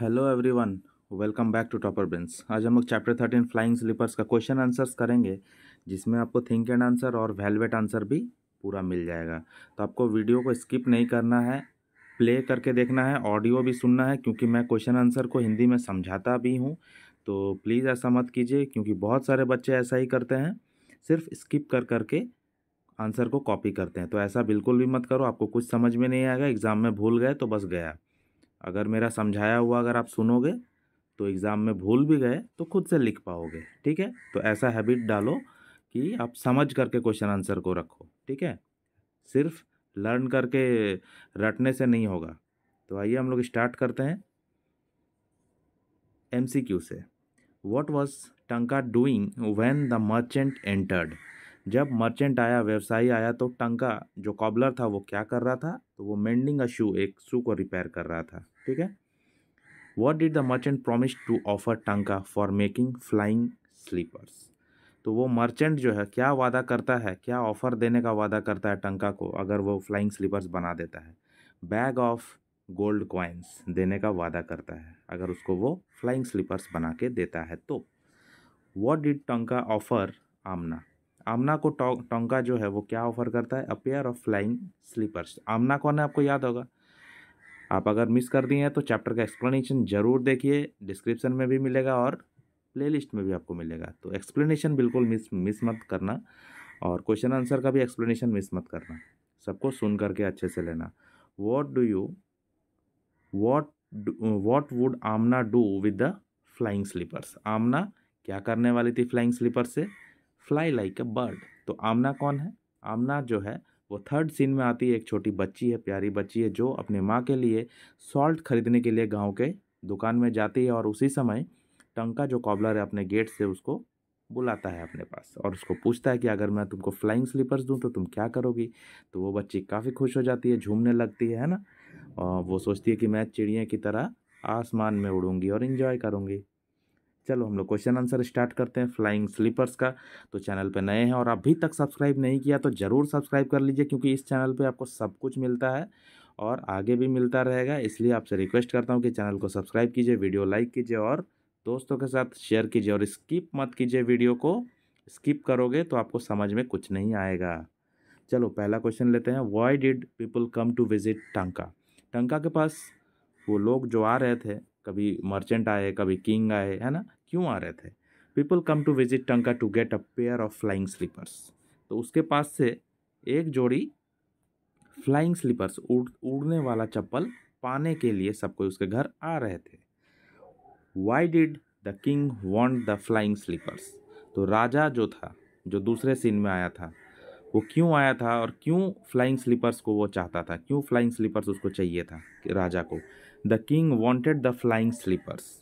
hello everyone welcome back to Topper Brains आज हम लोग चैप्टर थर्टीन फ्लाइंग स्लीपर्स का क्वेश्चन आंसर्स करेंगे जिसमें आपको थिंक एंड आंसर और वेलवेट आंसर भी पूरा मिल जाएगा तो आपको वीडियो को स्किप नहीं करना है प्ले करके देखना है ऑडियो भी सुनना है क्योंकि मैं क्वेश्चन आंसर को हिंदी में समझाता भी हूँ तो प्लीज़ ऐसा मत कीजिए क्योंकि बहुत सारे बच्चे ऐसा ही करते हैं सिर्फ स्किप कर करके आंसर को कॉपी करते हैं तो ऐसा बिल्कुल भी मत करो आपको कुछ समझ में नहीं आएगा एग्ज़ाम में भूल गए तो बस गया अगर मेरा समझाया हुआ अगर आप सुनोगे तो एग्ज़ाम में भूल भी गए तो खुद से लिख पाओगे ठीक है तो ऐसा हैबिट डालो कि आप समझ करके क्वेश्चन आंसर को रखो ठीक है सिर्फ लर्न करके रटने से नहीं होगा तो आइए हम लोग स्टार्ट करते हैं एम से what was Tanka doing when the merchant entered जब मर्चेंट आया व्यवसायी आया तो टंका जो कॉबलर था वो क्या कर रहा था तो वो मेंडिंग अ शू एक शू को रिपेयर कर रहा था ठीक है what did the merchant promise to offer Tanka for making flying slippers तो वो मर्चेंट जो है क्या वादा करता है क्या ऑफर देने का वादा करता है टंका को अगर वो फ्लाइंग स्लीपर्स बना देता है बैग ऑफ गोल्ड कॉइन्स देने का वादा करता है अगर उसको वो फ्लाइंग स्लीपर्स बना के देता है तो what did Tanka offer Amna Amna को टोंका जो है वो क्या ऑफर करता है a pair of flying slippers Amna कौन है आपको याद होगा आप अगर मिस कर दिए हैं तो चैप्टर का एक्सप्लेनेशन ज़रूर देखिए डिस्क्रिप्शन में भी मिलेगा और प्लेलिस्ट में भी आपको मिलेगा तो एक्सप्लेनेशन बिल्कुल मिस मिस मत करना और क्वेश्चन आंसर का भी एक्सप्लेनेशन मिस मत करना सबको सुन करके अच्छे से लेना what do you what what would Amna do with the flying slippers Amna क्या करने वाली थी फ्लाइंग स्लीपर से फ्लाई लाइक अ बर्ड तो आमना कौन है आमना जो है वो थर्ड सीन में आती है एक छोटी बच्ची है प्यारी बच्ची है जो अपने माँ के लिए सॉल्ट खरीदने के लिए गाँव के दुकान में जाती है और उसी समय टंका जो कॉबलर है अपने गेट से उसको बुलाता है अपने पास और उसको पूछता है कि अगर मैं तुमको फ्लाइंग स्लीपर्स दूँ तो तुम क्या करोगी तो वो बच्ची काफ़ी खुश हो जाती है झूमने लगती है ना और वो सोचती है कि मैं चिड़िया की तरह आसमान में उड़ूंगी और इन्जॉय करूँगी चलो हम लोग क्वेश्चन आंसर स्टार्ट करते हैं फ्लाइंग स्लीपर्स का तो चैनल पे नए हैं और अभी तक सब्सक्राइब नहीं किया तो ज़रूर सब्सक्राइब कर लीजिए क्योंकि इस चैनल पे आपको सब कुछ मिलता है और आगे भी मिलता रहेगा इसलिए आपसे रिक्वेस्ट करता हूँ कि चैनल को सब्सक्राइब कीजिए वीडियो लाइक कीजिए और दोस्तों के साथ शेयर कीजिए और स्किप मत कीजिए वीडियो को स्किप करोगे तो आपको समझ में कुछ नहीं आएगा चलो पहला क्वेश्चन लेते हैं why did people come to visit Tanka Tanka के पास वो लोग जो आ रहे थे कभी मर्चेंट आए कभी किंग आए है ना क्यों आ रहे थे people come to visit Tanka to get a pair of flying slippers तो उसके पास से एक जोड़ी फ्लाइंग स्लीपर्स उड़ उड़ने वाला चप्पल पाने के लिए सब कोई उसके घर आ रहे थे why did the king want the flying slippers तो राजा जो था जो दूसरे सीन में आया था वो क्यों आया था और क्यों फ्लाइंग स्लीपर्स को वो चाहता था क्यों फ्लाइंग स्लीपर्स उसको चाहिए था राजा को the king wanted the flying slippers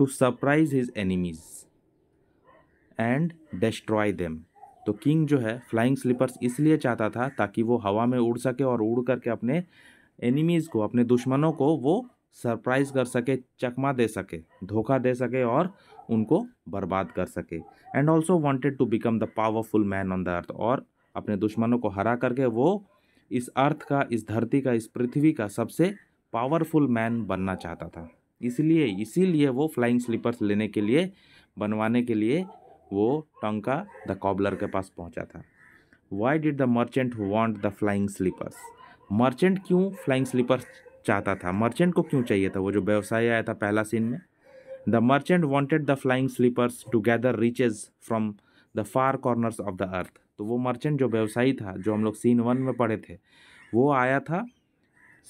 to surprise his enemies and destroy them तो किंग जो है फ्लाइंग स्लीपर्स इसलिए चाहता था ताकि वो हवा में उड़ सके और उड़ करके अपने एनिमीज़ को अपने दुश्मनों को वो सरप्राइज कर सके चकमा दे सके धोखा दे सके और उनको बर्बाद कर सके and also wanted to become the powerful man on the earth और अपने दुश्मनों को हरा करके वो इस अर्थ का इस धरती का इस पृथ्वी का सबसे पावरफुल मैन बनना चाहता था इसलिए इसीलिए वो फ्लाइंग स्लीपर्स लेने के लिए बनवाने के लिए वो टंका द कॉबलर के पास पहुंचा था why did the merchant want the flying slippers merchant क्यों फ्लाइंग स्लीपर्स चाहता था मर्चेंट को क्यों चाहिए था वो जो व्यवसाय आया था पहला सीन में the merchant wanted the flying slippers to gather riches from the far corners of the earth तो वो मर्चेंट जो व्यवसायी था जो हम लोग सीन वन में पढ़े थे वो आया था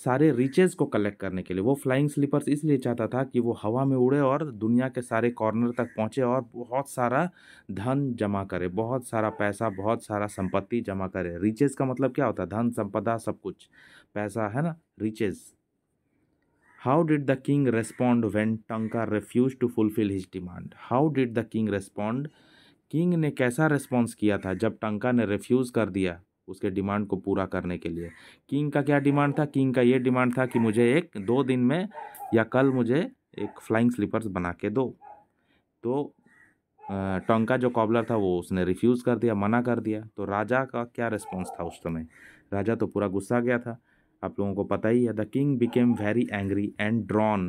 सारे रिचेज़ को कलेक्ट करने के लिए वो फ्लाइंग स्लीपर्स इसलिए चाहता था कि वो हवा में उड़े और दुनिया के सारे कॉर्नर तक पहुँचे और बहुत सारा धन जमा करे बहुत सारा पैसा बहुत सारा संपत्ति जमा करे रिचेज़ का मतलब क्या होता है धन संपदा सब कुछ पैसा है ना riches how did the king respond when Tanka refuse to fulfil his demand how did the king respond किंग ने कैसा रिस्पॉन्स किया था जब टंका ने रिफ्यूज़ कर दिया उसके डिमांड को पूरा करने के लिए किंग का क्या हाँ, डिमांड तो था किंग का ये डिमांड था कि मुझे एक दो दिन में या कल मुझे एक फ्लाइंग स्लीपर्स बना के दो तो टोंका जो कॉबलर था वो उसने रिफ्यूज़ कर दिया मना कर दिया तो राजा का क्या रिस्पॉन्स था उस समय राजा तो पूरा गुस्सा गया था आप लोगों को पता ही है the king became very angry and drawn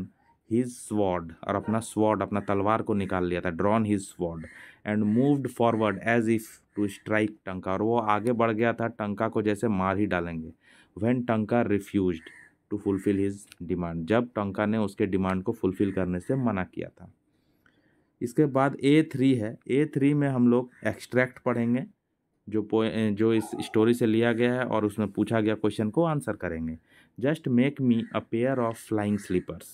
his sword और अपना स्वॉर्ड अपना तलवार को निकाल लिया था drawn his sword and moved forward as if to strike Tanka और वो आगे बढ़ गया था टंका को जैसे मार ही डालेंगे when Tanka refuse to fulfil his demand जब टंका ने उसके डिमांड को फुलफिल करने से मना किया था इसके बाद ए थ्री है ए थ्री में हम लोग एक्सट्रैक्ट पढ़ेंगे जो पो जो इस स्टोरी से लिया गया है और उसमें पूछा गया क्वेश्चन को आंसर करेंगे just make me a pair of flying slippers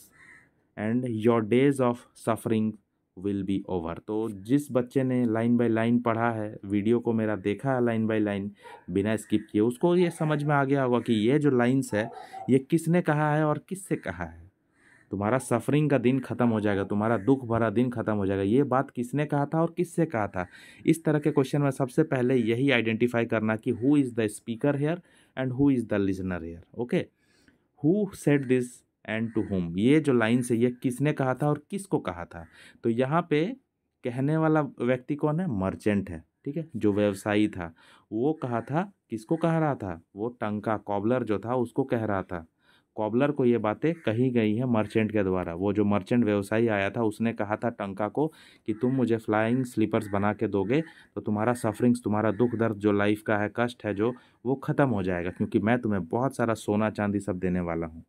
and your days of suffering will be over तो जिस बच्चे ने लाइन बाय लाइन पढ़ा है वीडियो को मेरा देखा है लाइन बाय लाइन बिना स्किप किए उसको ये समझ में आ गया होगा कि ये जो लाइन्स है ये किसने कहा है और किससे कहा है तुम्हारा सफरिंग का दिन ख़त्म हो जाएगा तुम्हारा दुख भरा दिन ख़त्म हो जाएगा ये बात किसने कहा था और किससे कहा था इस तरह के क्वेश्चन में सबसे पहले यही आइडेंटिफाई करना कि who is the speaker here and who is the listener here okay who said this and to whom ये जो लाइन से ये किसने कहा था और किसको कहा था तो यहाँ पे कहने वाला व्यक्ति कौन है मर्चेंट है ठीक है जो व्यवसायी था वो कहा था किसको कह रहा था वो टंका कॉबलर जो था उसको कह रहा था कॉबलर को ये बातें कही गई हैं मर्चेंट के द्वारा वो जो मर्चेंट व्यवसायी आया था उसने कहा था टंका को कि तुम मुझे फ्लाइंग स्लीपर्स बना के दोगे तो तुम्हारा सफरिंग्स तुम्हारा दुख दर्द जो लाइफ का है कष्ट है जो वो ख़त्म हो जाएगा क्योंकि मैं तुम्हें बहुत सारा सोना चांदी सब देने वाला हूँ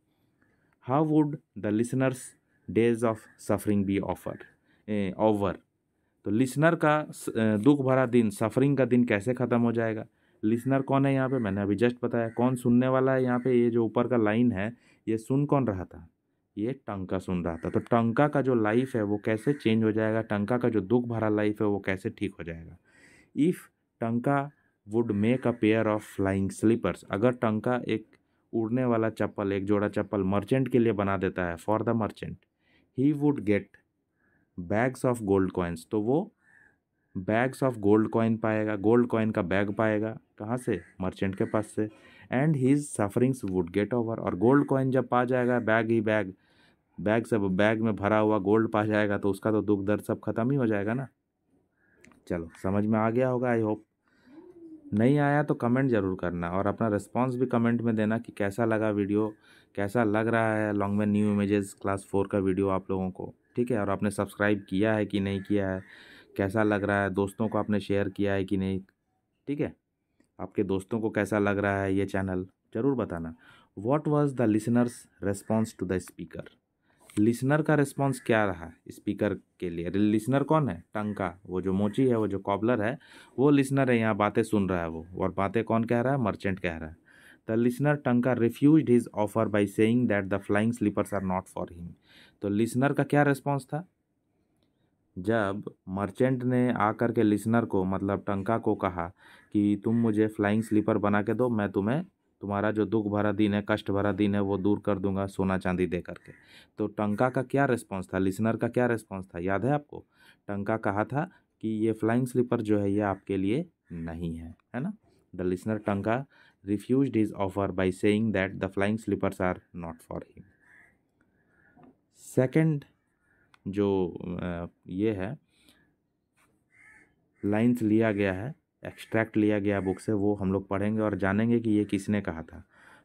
how would the listeners days of suffering be offered uh, over तो लिसनर का दुख भरा दिन सफरिंग का दिन कैसे ख़त्म हो जाएगा लिसनर कौन है यहाँ पे मैंने अभी जस्ट बताया कौन सुनने वाला है यहाँ पे ये जो ऊपर का लाइन है ये सुन कौन रहा था ये टंका सुन रहा था तो टंका का जो लाइफ है वो कैसे चेंज हो जाएगा टंका का जो दुख भरा लाइफ है वो कैसे ठीक हो जाएगा if Tanka would make a pair of flying slippers अगर टंका एक उड़ने वाला चप्पल एक जोड़ा चप्पल मर्चेंट के लिए बना देता है for the merchant he would get bags of gold coins तो वो बैग्स ऑफ गोल्ड कॉइन पाएगा गोल्ड कॉइन का बैग पाएगा कहाँ से मर्चेंट के पास से and his sufferings would get over और गोल्ड कॉइन जब पा जाएगा बैग ही बैग बैग से बैग में भरा हुआ गोल्ड पा जाएगा तो उसका तो दुख दर्द सब खत्म ही हो जाएगा ना चलो समझ में आ गया होगा आई होप नहीं आया तो कमेंट ज़रूर करना और अपना रिस्पॉन्स भी कमेंट में देना कि कैसा लगा वीडियो कैसा लग रहा है लॉन्ग में न्यू इमेजेस क्लास फोर का वीडियो आप लोगों को ठीक है और आपने सब्सक्राइब किया है कि नहीं किया है कैसा लग रहा है दोस्तों को आपने शेयर किया है कि नहीं ठीक है आपके दोस्तों को कैसा लग रहा है ये चैनल ज़रूर बताना what was the listener's response to the speaker listener का रिस्पॉन्स क्या रहा स्पीकर के लिए लिसनर कौन है टंका वो जो मोची है वो जो कॉबलर है वो लिसनर है यहाँ बातें सुन रहा है वो और बातें कौन कह रहा है मर्चेंट कह रहा है the listener Tanka refuse his offer by saying that the flying slippers are not for him तो लिसनर का क्या रिस्पॉन्स था जब मर्चेंट ने आकर के लिसनर को मतलब टंका को कहा कि तुम मुझे फ्लाइंग स्लीपर बना के दो मैं तुम्हें तुम्हारा जो दुख भरा दिन है कष्ट भरा दिन है वो दूर कर दूंगा सोना चांदी दे करके तो टंका का क्या रिस्पॉन्स था लिसनर का क्या रिस्पॉन्स था याद है आपको टंका कहा था कि ये फ्लाइंग स्लीपर जो है ये आपके लिए नहीं है है ना the listener Tanka refuse his offer by saying that the flying slippers are not for him second जो ये है लाइन्स लिया गया है एक्सट्रैक्ट लिया गया बुक से वो हम लोग पढ़ेंगे और जानेंगे कि ये किसने कहा था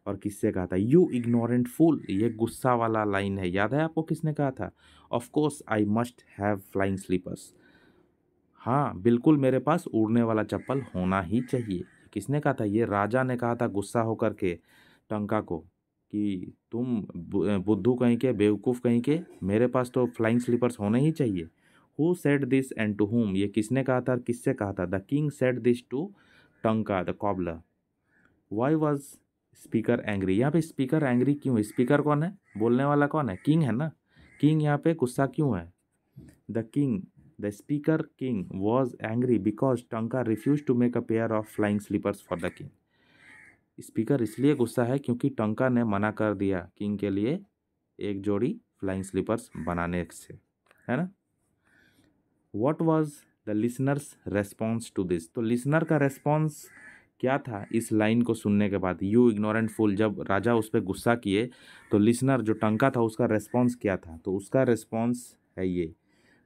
और किससे कहा था यू इग्नोरेंट फूल ये गुस्सा वाला लाइन है याद है आपको किसने कहा था of course I must have flying slippers हाँ बिल्कुल मेरे पास उड़ने वाला चप्पल होना ही चाहिए किसने कहा था ये राजा ने कहा था गुस्सा होकर के टंका को कि तुम बुद्धू कहीं के बेवकूफ़ कहीं के मेरे पास तो फ्लाइंग स्लीपर्स होने ही चाहिए who said this and to whom ये किसने कहा था और किससे कहा था the king said this to Tanka the cobbler why was speaker angry यहाँ पे स्पीकर एंग्री क्यों है स्पीकर कौन है बोलने वाला कौन है किंग है ना किंग यहाँ पे गुस्सा क्यों है the king the speaker king was angry because Tanka refuse to make a pair of flying slippers for the king speaker इसलिए गुस्सा है क्योंकि टंका ने मना कर दिया किंग के लिए एक जोड़ी फ्लाइंग स्लीपर्स बनाने से है ना what was the listener's response to this तो लिसनर का रेस्पॉन्स क्या था इस लाइन को सुनने के बाद यू इग्नोरेंट फुल जब राजा उस पर गुस्सा किए तो लिसनर जो टंका था उसका रेस्पॉन्स क्या था तो उसका रेस्पॉन्स है ये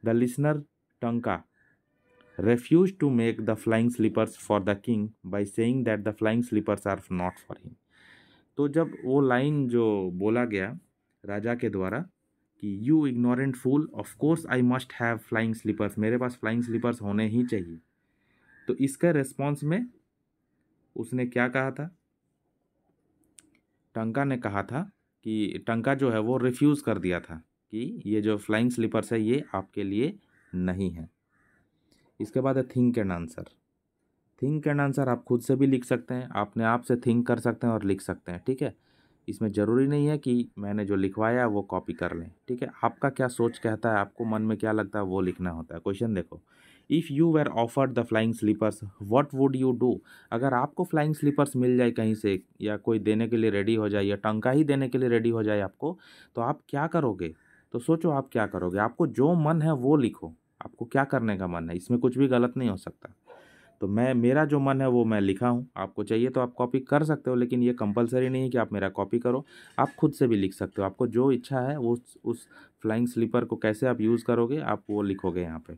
the listener Tanka refuse to make the flying slippers for the king by saying that the flying slippers are not for him तो जब वो लाइन जो बोला गया राजा के द्वारा कि you ignorant fool of course I must have flying slippers मेरे पास फ्लाइंग स्लीपर्स होने ही चाहिए तो इसका रिस्पॉन्स में उसने क्या कहा था टंका ने कहा था कि टंका जो है वो रिफ्यूज़ कर दिया था कि ये जो फ्लाइंग स्लीपर्स है ये आपके लिए नहीं है इसके बाद है think and answer think and answer आप खुद से भी लिख सकते हैं अपने आप से थिंक कर सकते हैं और लिख सकते हैं ठीक है इसमें ज़रूरी नहीं है कि मैंने जो लिखवाया वो कॉपी कर लें ठीक है आपका क्या सोच कहता है आपको मन में क्या लगता है वो लिखना होता है क्वेश्चन देखो if you were offered the flying slippers what would you do अगर आपको फ्लाइंग स्लीपर्स मिल जाए कहीं से या कोई देने के लिए रेडी हो जाए या टंका ही देने के लिए रेडी हो जाए आपको तो आप क्या करोगे तो सोचो आप क्या करोगे आपको जो मन है वो लिखो आपको क्या करने का मन है इसमें कुछ भी गलत नहीं हो सकता तो मैं मेरा जो मन है वो मैं लिखा हूँ आपको चाहिए तो आप कॉपी कर सकते हो लेकिन ये कंपलसरी नहीं है कि आप मेरा कॉपी करो आप खुद से भी लिख सकते हो आपको जो इच्छा है वो उस, फ्लाइंग स्लीपर को कैसे आप यूज़ करोगे आप वो लिखोगे यहाँ पर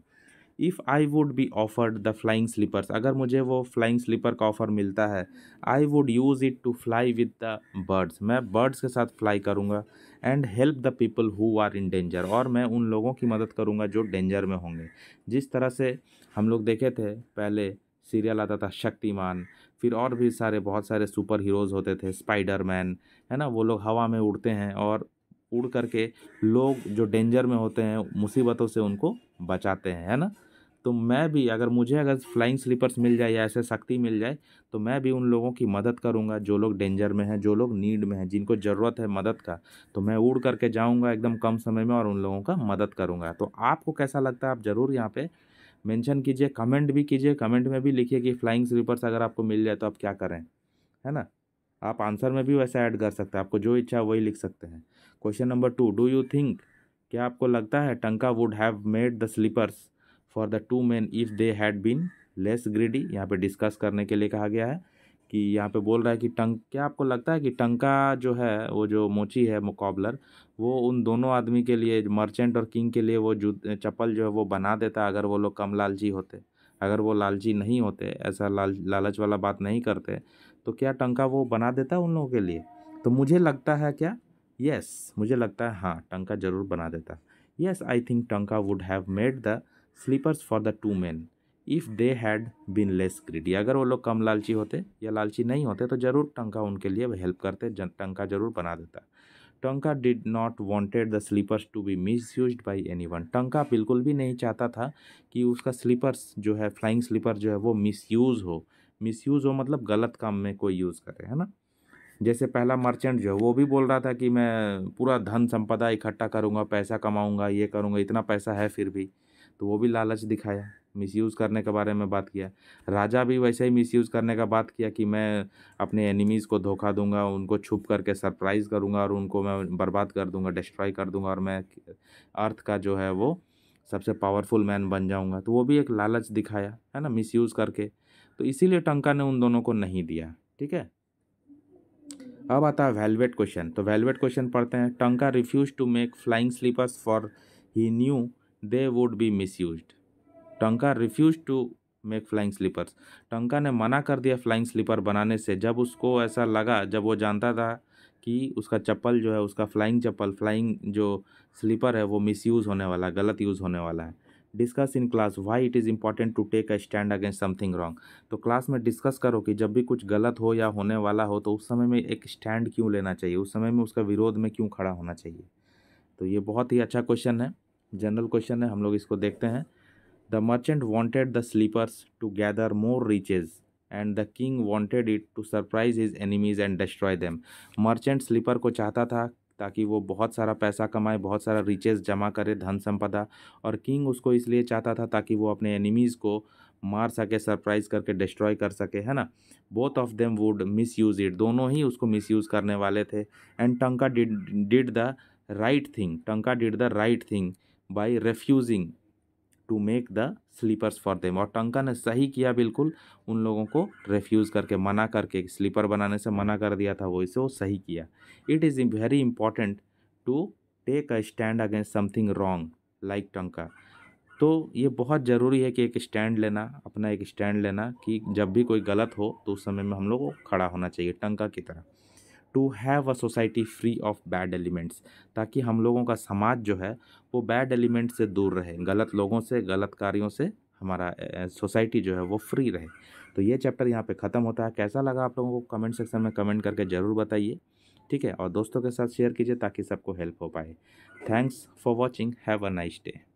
if I would be offered the flying slippers अगर मुझे वो फ्लाइंग स्लीपर का ऑफ़र मिलता है I would use it to fly with the birds मैं बर्ड्स के साथ फ्लाई करूँगा and help the people who are in danger और मैं उन लोगों की मदद करूँगा जो डेंजर में होंगे जिस तरह से हम लोग देखे थे पहले सीरियल आता था शक्तिमान फिर और भी सारे बहुत सारे सुपर हीरोज़ होते थे स्पाइडर मैन है ना वो लोग हवा में उड़ते हैं और उड़ करके लोग जो डेंजर में होते हैं मुसीबतों से उनको बचाते हैं है ना तो मैं भी अगर मुझे अगर फ्लाइंग स्लीपर्स मिल जाए या ऐसे शक्ति मिल जाए तो मैं भी उन लोगों की मदद करूंगा जो लोग डेंजर में हैं जो लोग नीड में हैं जिनको ज़रूरत है मदद का तो मैं उड़ करके जाऊंगा एकदम कम समय में और उन लोगों का मदद करूंगा तो आपको कैसा लगता है आप ज़रूर यहाँ पे मेंशन कीजिए कमेंट भी कीजिए कमेंट में भी लिखिए कि फ्लाइंग स्लीपर्स अगर आपको मिल जाए तो आप क्या करें है ना आप आंसर में भी वैसा ऐड कर सकते हैं आपको जो इच्छा वही लिख सकते हैं question number two do you think क्या आपको लगता है Tanka would have made the slippers for the two man if they had been less greedy यहाँ पे डिस्कस करने के लिए कहा गया है कि यहाँ पे बोल रहा है कि टं क्या आपको लगता है कि टंका जो है वो जो मोची है मुकाबलर वो उन दोनों आदमी के लिए मर्चेंट और किंग के लिए वो जू चप्पल जो है वो बना देता अगर वो लोग कम लालची होते अगर वो लालची नहीं होते ऐसा लाल लालच वाला बात नहीं करते तो क्या टंका वो बना देता उन लोगों के लिए तो मुझे लगता है क्या यस मुझे लगता है हाँ टंका ज़रूर बना देता yes I think Tanka would have made the slippers for the two man if they had been less greedy अगर वो लोग कम लालची होते या लालची नहीं होते तो ज़रूर टंका उनके लिए हेल्प करते टंका जरूर बना देता Tanka did not wanted the slippers to be misuse by anyone Tanka बिल्कुल भी नहीं चाहता था कि उसका स्लीपर्स जो है फ्लाइंग स्लीपर जो है वो मिस यूज़ हो मिस यूज़ हो मतलब गलत काम में कोई यूज़ करे है ना जैसे पहला मर्चेंट जो है वो भी बोल रहा था कि मैं पूरा धन संपदा इकट्ठा करूँगा पैसा कमाऊँगा ये करूँगा इतना पैसा है फिर भी तो वो भी लालच दिखाया मिसयूज़ करने के बारे में बात किया राजा भी वैसे ही मिसयूज़ करने का बात किया कि मैं अपने एनिमीज़ को धोखा दूंगा उनको छुप करके सरप्राइज़ करूंगा और उनको मैं बर्बाद कर दूंगा डिस्ट्रॉय कर दूंगा और मैं अर्थ का जो है वो सबसे पावरफुल मैन बन जाऊंगा तो वो भी एक लालच दिखाया है ना मिसयूज़ करके तो इसीलिए टंका ने उन दोनों को नहीं दिया ठीक है अब आता है वेलवेट क्वेश्चन तो वेलवेट क्वेश्चन पढ़ते हैं Tanka refuse to make flying slippers for he knew they would be misuse Tanka refuse to make flying slippers Tanka ने मना कर दिया फ्लाइंग स्लीपर बनाने से जब उसको ऐसा लगा जब वो जानता था कि उसका चप्पल जो है उसका फ्लाइंग चप्पल फ्लाइंग जो स्लीपर है वो मिस यूज़ होने वाला गलत यूज़ होने वाला है discuss in class why it is important to take a stand against something wrong तो क्लास में डिस्कस करो कि जब भी कुछ गलत हो या होने वाला हो तो उस समय में एक स्टैंड क्यों लेना चाहिए उस समय में उसका विरोध में क्यों खड़ा होना चाहिए तो ये बहुत ही अच्छा क्वेश्चन है जनरल क्वेश्चन है हम लोग इसको देखते हैं The merchant wanted the slippers to gather more riches and the king wanted it to surprise his enemies and destroy them merchant slipper को चाहता था ताकि वो बहुत सारा पैसा कमाए बहुत सारा रिचेज जमा करे धन संपदा और किंग उसको इसलिए चाहता था ताकि वो अपने एनिमीज़ को मार सके सरप्राइज करके डिस्ट्रॉय कर सके है ना both of them would misuse it दोनों ही उसको मिसयूज करने वाले थे and Tanka did did the right thing Tanka did the right thing by refusing to make the slippers for them और टंका ने सही किया बिल्कुल उन लोगों को रेफ्यूज़ करके मना करके स्लीपर बनाने से मना कर दिया था वो इसे वो सही किया it is very important to take a stand against something wrong like Tanka तो ये बहुत ज़रूरी है कि एक स्टैंड लेना अपना एक स्टैंड लेना कि जब भी कोई गलत हो तो उस समय में हम लोग को खड़ा होना चाहिए टंका की तरह to have a society free of bad elements ताकि हम लोगों का समाज जो है वो बैड एलिमेंट्स से दूर रहे गलत लोगों से गलत कार्यों से हमारा सोसाइटी जो है वो फ्री रहे तो ये चैप्टर यहाँ पे ख़त्म होता है कैसा लगा आप लोगों को कमेंट सेक्शन में कमेंट करके ज़रूर बताइए ठीक है और दोस्तों के साथ शेयर कीजिए ताकि सबको हेल्प हो पाए thanks for watching have a nice day